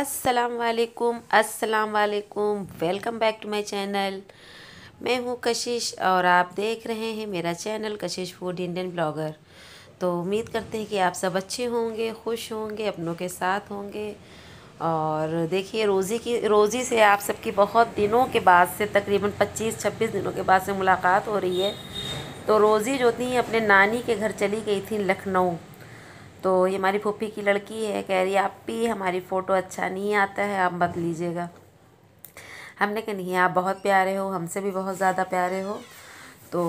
अस्सलाम अस्सलाम वालेकुम welcome back to my channel मैं हूँ कशिश और आप देख रहे हैं मेरा चैनल कशिश फूड इंडियन ब्लॉगर तो उम्मीद करते हैं कि आप सब अच्छे होंगे खुश होंगे अपनों के साथ होंगे और देखिए रोज़ी की रोज़ी से आप सबकी बहुत दिनों के बाद से तकरीबन 25-26 दिनों के बाद से मुलाकात हो रही है तो रोज़ी जो थी अपने नानी के घर चली गई थी लखनऊ तो ये हमारी फूफी की लड़की है कह रही आप भी हमारी फ़ोटो अच्छा नहीं आता है आप बत लीजिएगा हमने कहा नहीं आप बहुत प्यारे हो हमसे भी बहुत ज़्यादा प्यारे हो तो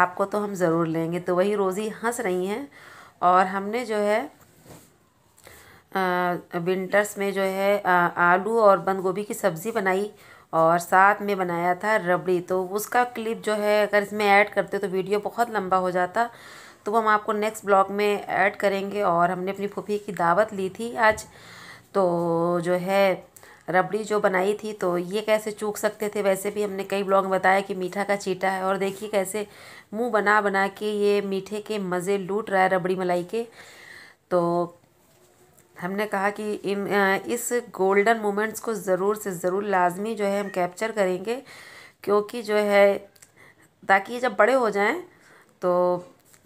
आपको तो हम ज़रूर लेंगे तो वही रोज़ी हंस रही हैं और हमने जो है आ, विंटर्स में जो है आ, आलू और बंद गोभी की सब्ज़ी बनाई और साथ में बनाया था रबड़ी तो उसका क्लिप जो है अगर इसमें ऐड करते तो वीडियो बहुत लंबा हो जाता तो वो हम आपको नेक्स्ट ब्लॉग में ऐड करेंगे और हमने अपनी फूफी की दावत ली थी आज तो जो है रबड़ी जो बनाई थी तो ये कैसे चूक सकते थे वैसे भी हमने कई ब्लॉग में बताया कि मीठा का चीटा है और देखिए कैसे मुंह बना बना के ये मीठे के मज़े लूट रहा है रबड़ी मलाई के तो हमने कहा कि इन इस गोल्डन मोमेंट्स को ज़रूर से ज़रूर लाजमी जो है हम कैप्चर करेंगे क्योंकि जो है ताकि जब बड़े हो जाएँ तो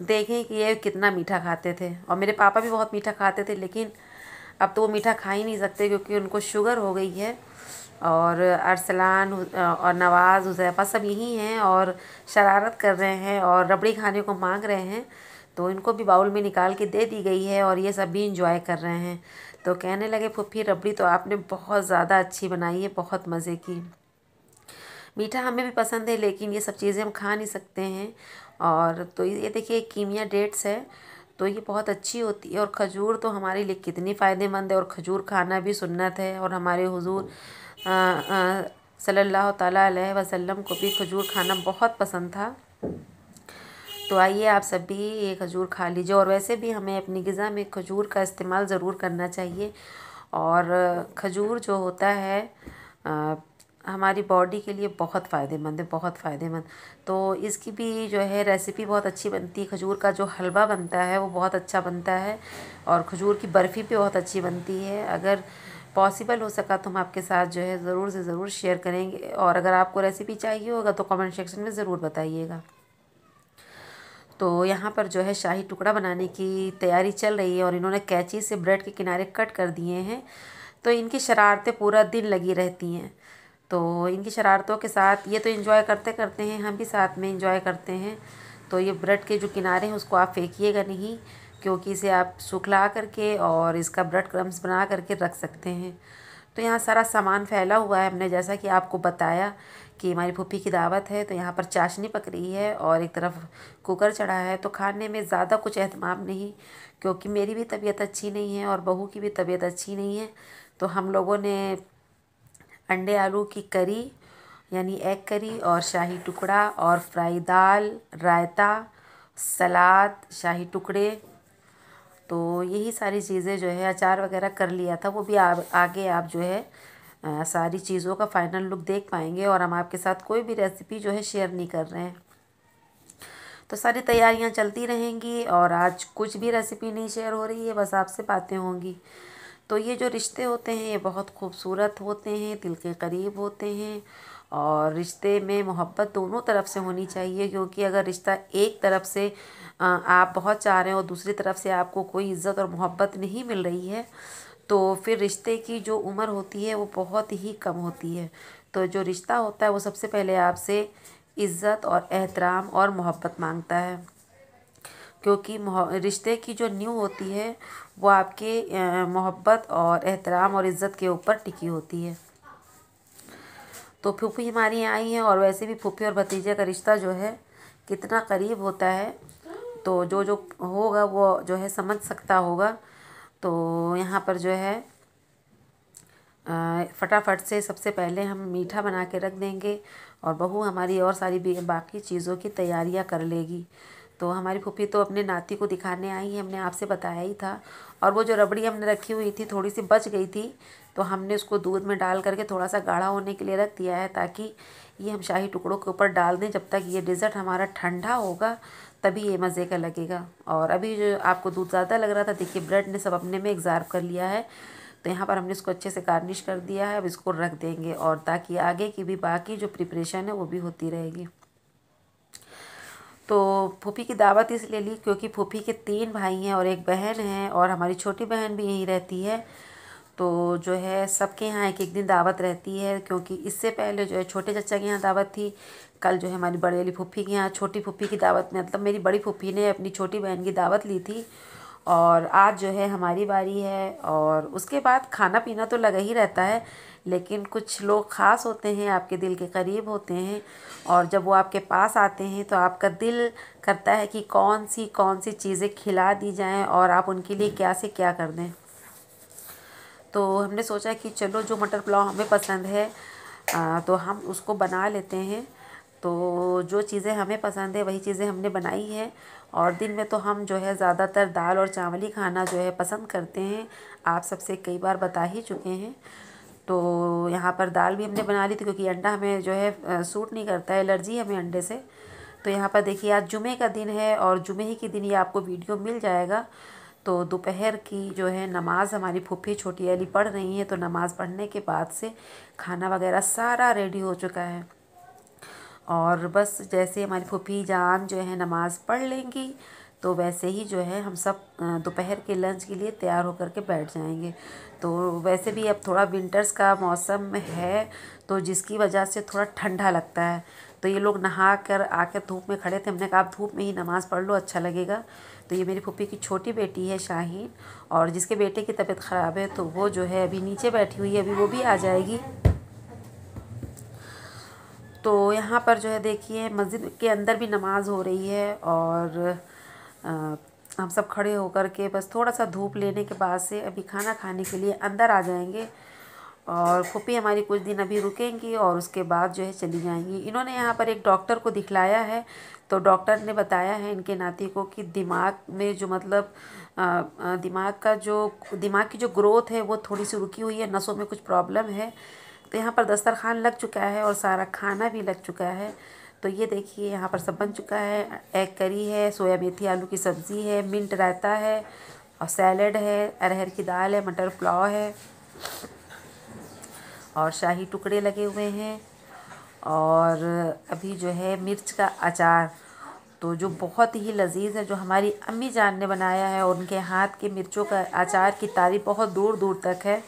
देखें कि ये कितना मीठा खाते थे और मेरे पापा भी बहुत मीठा खाते थे लेकिन अब तो वो मीठा खा ही नहीं सकते क्योंकि उनको शुगर हो गई है और अरसलान और नवाज़ हुजैफा सब यहीं हैं और शरारत कर रहे हैं और रबड़ी खाने को मांग रहे हैं तो इनको भी बाउल में निकाल के दे दी गई है और ये सब भी इंजॉय कर रहे हैं तो कहने लगे फुफी रबड़ी तो आपने बहुत ज़्यादा अच्छी बनाई है बहुत मज़े की मीठा हमें भी पसंद है लेकिन ये सब चीज़ें हम खा नहीं सकते हैं और तो ये देखिए कीमिया डेट्स है तो ये बहुत अच्छी होती है और खजूर तो हमारे लिए कितनी फ़ायदेमंद है और खजूर खाना भी सुन्नत है और हमारे हुजूर सल्लल्लाहु अलैहि वसल्लम को भी खजूर खाना बहुत पसंद था तो आइए आप सभी ये खजूर खा लीजिए और वैसे भी हमें अपनी गज़ा में खजूर का इस्तेमाल ज़रूर करना चाहिए और खजूर जो होता है हमारी बॉडी के लिए बहुत फ़ायदेमंद है बहुत फ़ायदेमंद तो इसकी भी जो है रेसिपी बहुत अच्छी बनती है खजूर का जो हलवा बनता है वो बहुत अच्छा बनता है और खजूर की बर्फ़ी भी बहुत अच्छी बनती है अगर पॉसिबल हो सका तो हम आपके साथ जो है ज़रूर से ज़रूर शेयर करेंगे और अगर आपको रेसिपी चाहिए होगा तो कमेंट सेक्शन में ज़रूर बताइएगा तो यहाँ पर जो है शाही टुकड़ा बनाने की तैयारी चल रही है और इन्होंने कैची से ब्रेड के किनारे कट कर दिए हैं तो इनकी शरारतें पूरा दिन लगी रहती हैं तो इनकी शरारतों के साथ ये तो इन्जॉय करते करते हैं हम भी साथ में इन्जॉय करते हैं तो ये ब्रेड के जो किनारे हैं उसको आप फेंकिएगा नहीं क्योंकि इसे आप सुखला करके और इसका ब्रेड क्रम्स बना करके रख सकते हैं तो यहाँ सारा सामान फैला हुआ है हमने जैसा कि आपको बताया कि हमारी फूफी की दावत है तो यहाँ पर चाशनी पक रही है और एक तरफ कुकर चढ़ा है तो खाने में ज़्यादा कुछ अहतमाम नहीं क्योंकि मेरी भी तबीयत अच्छी नहीं है और बहू की भी तबीयत अच्छी नहीं है तो हम लोगों ने अंडे आलू की करी यानी एग करी और शाही टुकड़ा और फ्राई दाल रायता सलाद शाही टुकड़े तो यही सारी चीज़ें जो है अचार वगैरह कर लिया था वो भी आ, आगे आप जो है आ, सारी चीज़ों का फाइनल लुक देख पाएंगे और हम आपके साथ कोई भी रेसिपी जो है शेयर नहीं कर रहे हैं तो सारी तैयारियां चलती रहेंगी और आज कुछ भी रेसिपी नहीं शेयर हो रही है बस आपसे बातें होंगी तो ये जो रिश्ते होते हैं ये बहुत खूबसूरत होते हैं दिल के करीब होते हैं और रिश्ते में मोहब्बत दोनों तरफ से होनी चाहिए क्योंकि अगर रिश्ता एक तरफ से आप बहुत चाह रहे हो और दूसरी तरफ से आपको कोई इज्जत और मोहब्बत नहीं मिल रही है तो फिर रिश्ते की जो उम्र होती है वो बहुत ही कम होती है तो जो रिश्ता होता है वो सबसे पहले आपसे इज़्ज़त और एहतराम और मोहब्बत मांगता है क्योंकि रिश्ते की जो न्यू होती है वो आपके मोहब्बत और एहतराम और इज़्ज़त के ऊपर टिकी होती है तो फूफी हमारी आई हैं और वैसे भी फूफी और भतीजे का रिश्ता जो है कितना करीब होता है तो जो जो होगा वो जो है समझ सकता होगा तो यहाँ पर जो है फटाफट से सबसे पहले हम मीठा बना के रख देंगे और बहू हमारी और सारी बाकी चीज़ों की तैयारियाँ कर लेगी तो हमारी फूफी तो अपने नाती को दिखाने आई है हमने आपसे बताया ही था और वो जो रबड़ी हमने रखी हुई थी थोड़ी सी बच गई थी तो हमने उसको दूध में डाल करके थोड़ा सा गाढ़ा होने के लिए रख दिया है ताकि ये हम शाही टुकड़ों के ऊपर डाल दें जब तक ये डिज़र्ट हमारा ठंडा होगा तभी ये मज़े का लगेगा और अभी जो आपको दूध ज़्यादा लग रहा था देखिए ब्रेड ने सब अपने में एग्जार्व कर लिया है तो यहाँ पर हमने इसको अच्छे से गार्निश कर दिया है अब इसको रख देंगे और ताकि आगे की भी बाकी जो प्रिपरेशन है वो भी होती रहेगी तो फूफी की दावत इसलिए ली क्योंकि फूफी के तीन भाई हैं और एक बहन है और हमारी छोटी बहन भी यहीं रहती है तो जो है सबके यहाँ एक एक दिन दावत रहती है क्योंकि इससे पहले जो है छोटे चचा के यहाँ दावत थी कल जो है हमारी बड़ी वाली फूफी के यहाँ छोटी फूफी की दावत में मतलब मेरी बड़ी फूफी ने अपनी छोटी बहन की दावत ली थी और आज जो है हमारी बारी है और उसके बाद खाना पीना तो लगा ही रहता है लेकिन कुछ लोग ख़ास होते हैं आपके दिल के करीब होते हैं और जब वो आपके पास आते हैं तो आपका दिल करता है कि कौन सी कौन सी चीज़ें खिला दी जाएं और आप उनके लिए क्या से क्या कर दें तो हमने सोचा कि चलो जो मटर पुलाव हमें पसंद है तो हम उसको बना लेते हैं तो जो चीज़ें हमें पसंद है वही चीज़ें हमने बनाई हैं और दिन में तो हम जो है ज़्यादातर दाल और चावल ही खाना जो है पसंद करते हैं आप सबसे कई बार बता ही चुके हैं तो यहाँ पर दाल भी हमने बना ली थी क्योंकि अंडा हमें जो है सूट नहीं करता है एलर्जी है हमें अंडे से तो यहाँ पर देखिए आज जुमे का दिन है और जुमे ही के दिन ये आपको वीडियो मिल जाएगा तो दोपहर की जो है नमाज़ हमारी फूफी छोटी वाली पढ़ रही है तो नमाज़ पढ़ने के बाद से खाना वगैरह सारा रेडी हो चुका है और बस जैसे हमारी फूफी जान जो है नमाज़ पढ़ लेंगी तो वैसे ही जो है हम सब दोपहर के लंच के लिए तैयार होकर के बैठ जाएंगे तो वैसे भी अब थोड़ा विंटर्स का मौसम है तो जिसकी वजह से थोड़ा ठंडा लगता है तो ये लोग नहा कर आकर धूप में खड़े थे हमने कहा आप धूप में ही नमाज़ पढ़ लो अच्छा लगेगा तो ये मेरी फूफी की छोटी बेटी है शाहीन और जिसके बेटे की तबीयत ख़राब है तो वो जो है अभी नीचे बैठी हुई है अभी वो भी आ जाएगी तो यहाँ पर जो है देखिए मस्जिद के अंदर भी नमाज़ हो रही है और हम सब खड़े होकर के बस थोड़ा सा धूप लेने के बाद से अभी खाना खाने के लिए अंदर आ जाएंगे और खुपी हमारी कुछ दिन अभी रुकेंगी और उसके बाद जो है चली जाएंगी इन्होंने यहाँ पर एक डॉक्टर को दिखलाया है तो डॉक्टर ने बताया है इनके नाती को कि दिमाग में जो मतलब दिमाग का जो दिमाग की जो ग्रोथ है वो थोड़ी सी रुकी हुई है नसों में कुछ प्रॉब्लम है तो यहाँ पर दस्तरखान लग चुका है और सारा खाना भी लग चुका है तो ये देखिए यहाँ पर सब बन चुका है एग करी है सोया मेथी आलू की सब्ज़ी है मिंट रायता है और सैलड है अरहर की दाल है मटर पुलाव है और शाही टुकड़े लगे हुए हैं और अभी जो है मिर्च का अचार तो जो बहुत ही लजीज है जो हमारी अम्मी जान ने बनाया है और उनके हाथ के मिर्चों का अचार की तारीफ बहुत दूर दूर तक है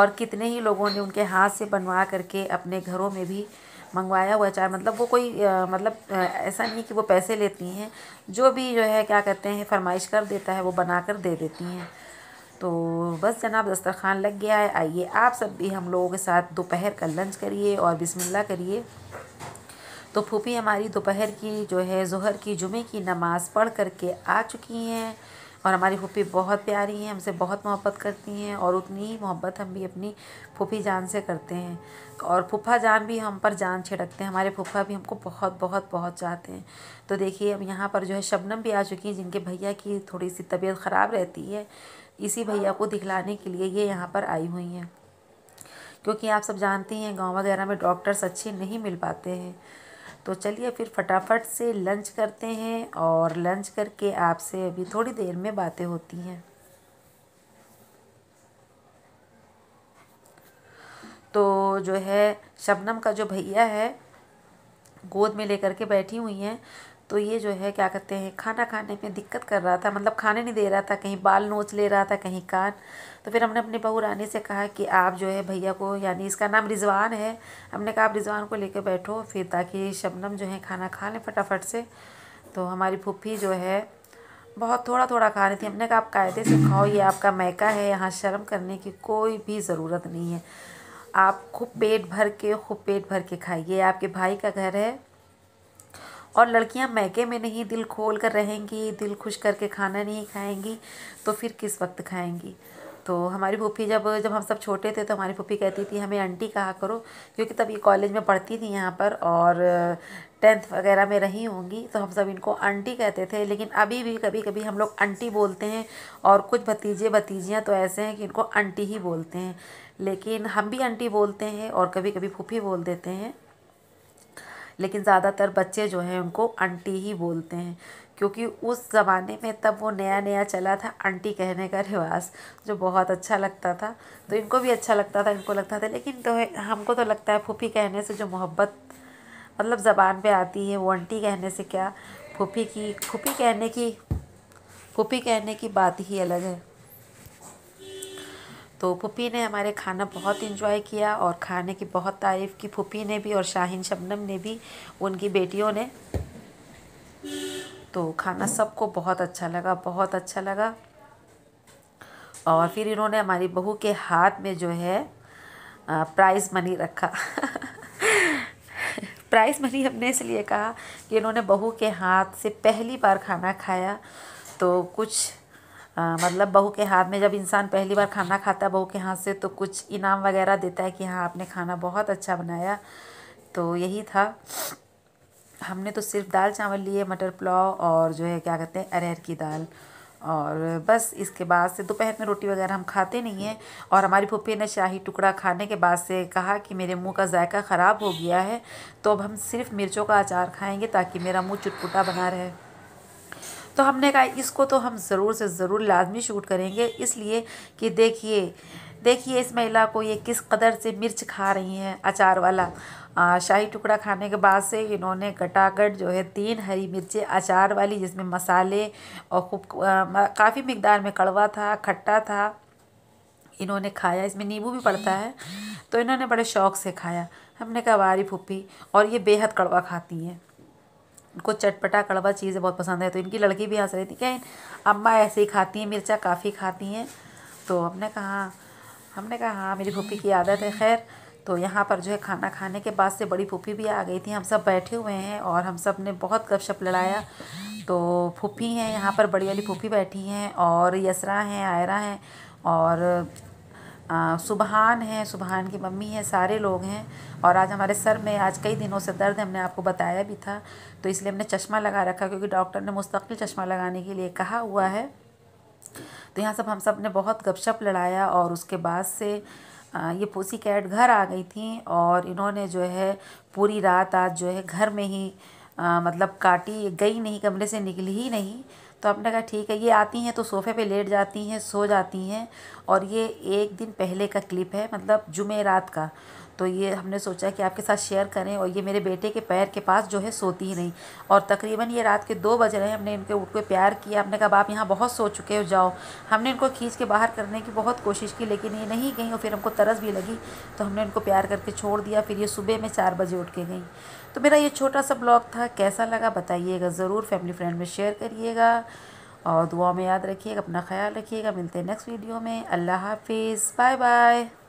और कितने ही लोगों ने उनके हाथ से बनवा करके अपने घरों में भी मंगवाया हुआ चाय मतलब वो कोई आ, मतलब आ, ऐसा नहीं कि वो पैसे लेती हैं जो भी जो है क्या कहते हैं फरमाइश कर देता है वो बना कर दे देती हैं तो बस जनाब दस्तरखान लग गया है आइए आप सब भी हम लोगों के साथ दोपहर का लंच करिए और बिस्मिल्लाह करिए तो फूफी हमारी दोपहर की जो है जहर की जुमे की नमाज़ पढ़ करके आ चुकी हैं और हमारी फूफी बहुत प्यारी हैं हमसे बहुत मोहब्बत करती हैं और उतनी ही मोहब्बत हम भी अपनी फूफी जान से करते हैं और फूफा जान भी हम पर जान छिड़कते हैं हमारे फूफा भी हमको बहुत बहुत बहुत चाहते हैं तो देखिए अब यहाँ पर जो है शबनम भी आ चुकी है जिनके भैया की थोड़ी सी तबीयत ख़राब रहती है इसी भैया को दिखलाने के लिए ये यहाँ पर आई हुई हैं क्योंकि आप सब जानती हैं गांव वगैरह में डॉक्टर्स अच्छे नहीं मिल पाते हैं तो चलिए फिर फटाफट से लंच करते हैं और लंच करके आपसे अभी थोड़ी देर में बातें होती हैं तो जो है शबनम का जो भैया है गोद में लेकर के बैठी हुई हैं तो ये जो है क्या कहते हैं खाना खाने में दिक्कत कर रहा था मतलब खाने नहीं दे रहा था कहीं बाल नोच ले रहा था कहीं कान तो फिर हमने अपनी बहू रानी से कहा कि आप जो है भैया को यानी इसका नाम रिजवान है हमने कहा आप रिजवान को लेकर बैठो फिर ताकि शबनम जो है खाना खा लें फटाफट से तो हमारी फूफी जो है बहुत थोड़ा थोड़ा खा रही थी हमने कहा आप कायदे से खाओ ये आपका मैका है यहाँ शर्म करने की कोई भी ज़रूरत नहीं है आप खूब पेट भर के खूब पेट भर के खाइए आपके भाई का घर है और लड़कियां मैके में नहीं दिल खोल कर रहेंगी दिल खुश करके खाना नहीं खाएंगी तो फिर किस वक्त खाएंगी तो हमारी पुप्पी जब जब हम सब छोटे थे तो हमारी पुप्पी कहती थी हमें आंटी कहा करो क्योंकि तब ये कॉलेज में पढ़ती थी यहाँ पर और टेंथ वगैरह में रही होंगी तो हम सब इनको आंटी कहते थे लेकिन अभी भी कभी कभी हम लोग आंटी बोलते हैं और कुछ भतीजे भतीजियाँ तो ऐसे हैं कि इनको आंटी ही बोलते हैं लेकिन हम भी आंटी बोलते हैं और कभी कभी फूफी बोल देते हैं लेकिन ज़्यादातर बच्चे जो हैं उनको आंटी ही बोलते हैं क्योंकि उस ज़माने में तब वो नया नया चला था आंटी कहने का रिवाज जो बहुत अच्छा लगता था तो इनको भी अच्छा लगता था इनको लगता था लेकिन तो हमको तो लगता है फूफी कहने से जो मोहब्बत मतलब ज़बान पे आती है वो आंटी कहने से क्या फूफी की फूफी कहने की फूफी कहने की बात ही अलग है तो पुपी ने हमारे खाना बहुत इंजॉय किया और खाने की बहुत तारीफ़ की पुपी ने भी और शाहिन शबनम ने भी उनकी बेटियों ने तो खाना सबको बहुत अच्छा लगा बहुत अच्छा लगा और फिर इन्होंने हमारी बहू के हाथ में जो है प्राइज़ मनी रखा प्राइस मनी हमने इसलिए कहा कि इन्होंने बहू के हाथ से पहली बार खाना खाया तो कुछ आ, मतलब बहू के हाथ में जब इंसान पहली बार खाना खाता है बहू के हाथ से तो कुछ इनाम वगैरह देता है कि हाँ आपने खाना बहुत अच्छा बनाया तो यही था हमने तो सिर्फ दाल चावल लिए मटर पुलाव और जो है क्या कहते हैं अरहर की दाल और बस इसके बाद से दोपहर में रोटी वगैरह हम खाते नहीं हैं और हमारी फूफी ने शाही टुकड़ा खाने के बाद से कहा कि मेरे मुंह का जायका ख़राब हो गया है तो अब हम सिर्फ मिर्चों का अचार खाएंगे ताकि मेरा मुंह चुटपुटा बना रहे तो हमने कहा इसको तो हम ज़रूर से ज़रूर लाजमी शूट करेंगे इसलिए कि देखिए देखिए इस महिला को ये किस कदर से मिर्च खा रही हैं अचार वाला आ, शाही टुकड़ा खाने के बाद से इन्होंने गटागट जो है तीन हरी मिर्चें अचार वाली जिसमें मसाले और खूब काफ़ी मकदार में कड़वा था खट्टा था इन्होंने खाया इसमें नींबू भी पड़ता है तो इन्होंने बड़े शौक़ से खाया हमने कहा वारी फूफी और ये बेहद कड़वा खाती हैं उनको चटपटा कड़वा चीज़ें बहुत पसंद है तो इनकी लड़की भी हंस रही थी क्या अम्मा ऐसे ही खाती हैं मिर्चा काफ़ी खाती हैं तो हमने कहा हमने कहा हाँ मेरी भूखी की आदत है खैर तो यहाँ पर जो है खाना खाने के बाद से बड़ी फूफी भी आ गई थी हम सब बैठे हुए हैं और हम सब ने बहुत गपशप लड़ाया तो फूफी हैं यहाँ पर बड़ी वाली फूफी बैठी हैं और यसरा हैं आयरा हैं और सुबहान हैं सुबहान की मम्मी है सारे लोग हैं और आज हमारे सर में आज कई दिनों से दर्द है हमने आपको बताया भी था तो इसलिए हमने चश्मा लगा रखा क्योंकि डॉक्टर ने मुस्तकिल चश्मा लगाने के लिए कहा हुआ है तो यहाँ सब हम सब ने बहुत गपशप लड़ाया और उसके बाद से ये पोसी कैट घर आ गई थी और इन्होंने जो है पूरी रात आज जो है घर में ही आ, मतलब काटी गई नहीं कमरे से निकली ही नहीं तो आपने कहा ठीक है ये आती हैं तो सोफ़े पे लेट जाती हैं सो जाती हैं और ये एक दिन पहले का क्लिप है मतलब जुमे रात का तो ये हमने सोचा कि आपके साथ शेयर करें और ये मेरे बेटे के पैर के पास जो है सोती ही नहीं और तकरीबन ये रात के दो बज रहे हैं हमने इनके उठ के प्यार किया हमने कहा आप यहाँ बहुत सो चुके हो जाओ हमने इनको खींच के बाहर करने की बहुत कोशिश की लेकिन ये नहीं गई और फिर हमको तरस भी लगी तो हमने इनको प्यार करके छोड़ दिया फिर ये सुबह में चार बजे उठ के गई तो मेरा ये छोटा सा ब्लॉग था कैसा लगा बताइएगा ज़रूर फैमिली फ्रेंड में शेयर करिएगा और दुआ में याद रखिएगा अपना ख्याल रखिएगा मिलते हैं नेक्स्ट वीडियो में अल्लाह हाफिज़ बाय बाय